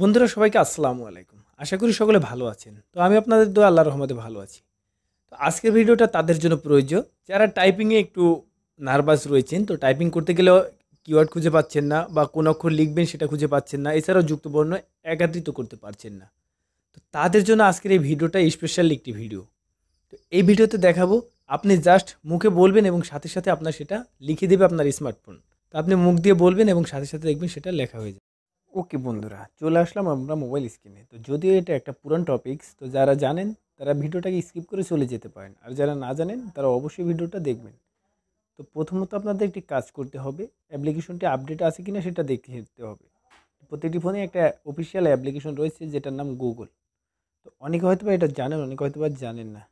বন্ধুরা সবাইকে আসসালামু আলাইকুম আশা করি সকলে ভালো আছেন তো আমি আপনাদের দোয়া আল্লাহ রহমতে ভালো আছি তো আজকের ভিডিওটা তাদের জন্য প্রয়োজন যারা টাইপিংয়ে একটু নার্ভাস রয়েছেন তো টাইপিং করতে গেলেও কিওয়ার্ড খুঁজে পাচ্ছেন না বা কোন অক্ষর লিখবেন সেটা খুঁজে পাচ্ছেন না এছাড়াও যুক্তবর্ণ একাত্রিত করতে পারছেন না তো তাদের জন্য আজকের এই ভিডিওটা স্পেশাল একটি ভিডিও তো এই ভিডিওতে দেখাবো আপনি জাস্ট মুখে বলবেন এবং সাথে সাথে আপনার সেটা লিখে দেবে আপনার স্মার্টফোন তো আপনি মুখ দিয়ে বলবেন এবং সাথে সাথে দেখবেন সেটা লেখা হয়ে যাবে ওকে বন্ধুরা চলে আসলাম আমরা মোবাইল স্ক্রিনে তো যদিও এটা একটা পুরান টপিকস তো যারা জানেন তারা ভিডিওটাকে স্কিপ করে চলে যেতে পারেন আর যারা না জানেন তারা অবশ্যই ভিডিওটা দেখবেন তো প্রথমত আপনাদের একটি কাজ করতে হবে অ্যাপ্লিকেশনটি আপডেট আছে কি না সেটা দেখতে হবে প্রতিটি ফোনে একটা অফিসিয়াল অ্যাপ্লিকেশন রয়েছে যেটার নাম গুগল তো অনেকে হয়তো বা এটা জানেন অনেকে হয়তো বা জানেন না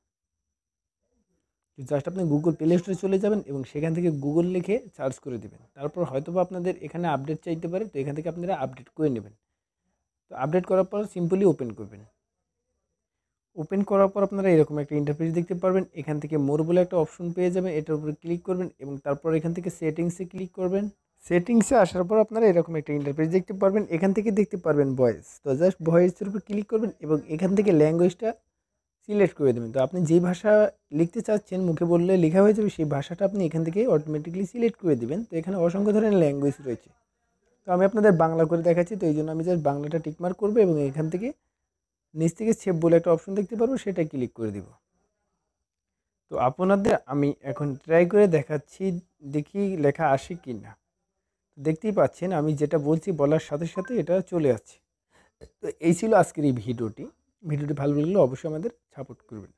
তো জাস্ট আপনি গুগল প্লে স্টোরে চলে যাবেন এবং সেখান থেকে গুগল লিখে সার্চ করে দেবেন তারপর হয়তো বা আপনাদের এখানে আপডেট চাইতে পারে তো এখান থেকে আপনারা আপডেট করে নেবেন তো আপডেট করার পর সিম্পলি ওপেন করবেন ওপেন করার পর আপনারা এরকম একটা ইন্টারফেস দেখতে পারবেন এখান থেকে মোর বলে একটা অপশন পেয়ে যাবেন এটার উপরে ক্লিক করবেন এবং তারপর এখান থেকে সেটিংসে ক্লিক করবেন সেটিংসে আসার পর আপনারা এরকম একটা ইন্টারফেস দেখতে পারবেন এখান থেকে দেখতে পারবেন ভয়েস তো জাস্ট ভয়েসের উপর ক্লিক করবেন এবং এখান থেকে ল্যাঙ্গুয়েজটা সিলেক্ট করে দেবেন তো আপনি যে ভাষা লিখতে চাচ্ছেন মুখে বললে লেখা হয়ে যাবে সেই ভাষাটা আপনি এখান থেকে অটোমেটিকলি সিলেক্ট করে দেবেন তো এখানে অসংখ্য ধরনের ল্যাঙ্গুয়েজ রয়েছে তো আমি আপনাদের বাংলা করে দেখাচ্ছি তো এই জন্য আমি জাস্ট বাংলাটা টিকমার্ক করবো এবং এখান থেকে নিচ থেকে সেভ বলে একটা অপশন দেখতে পারবো সেটা ক্লিক করে দিব তো আপনাদের আমি এখন ট্রাই করে দেখাচ্ছি দেখি লেখা আসে কি না দেখতেই পাচ্ছেন আমি যেটা বলছি বলার সাথে সাথে এটা চলে আসছে তো এই ছিল আজকের এই ভিডিওটি ভিডিওটি ভালো লাগলে অবশ্যই আমাদের সাপোর্ট করবেন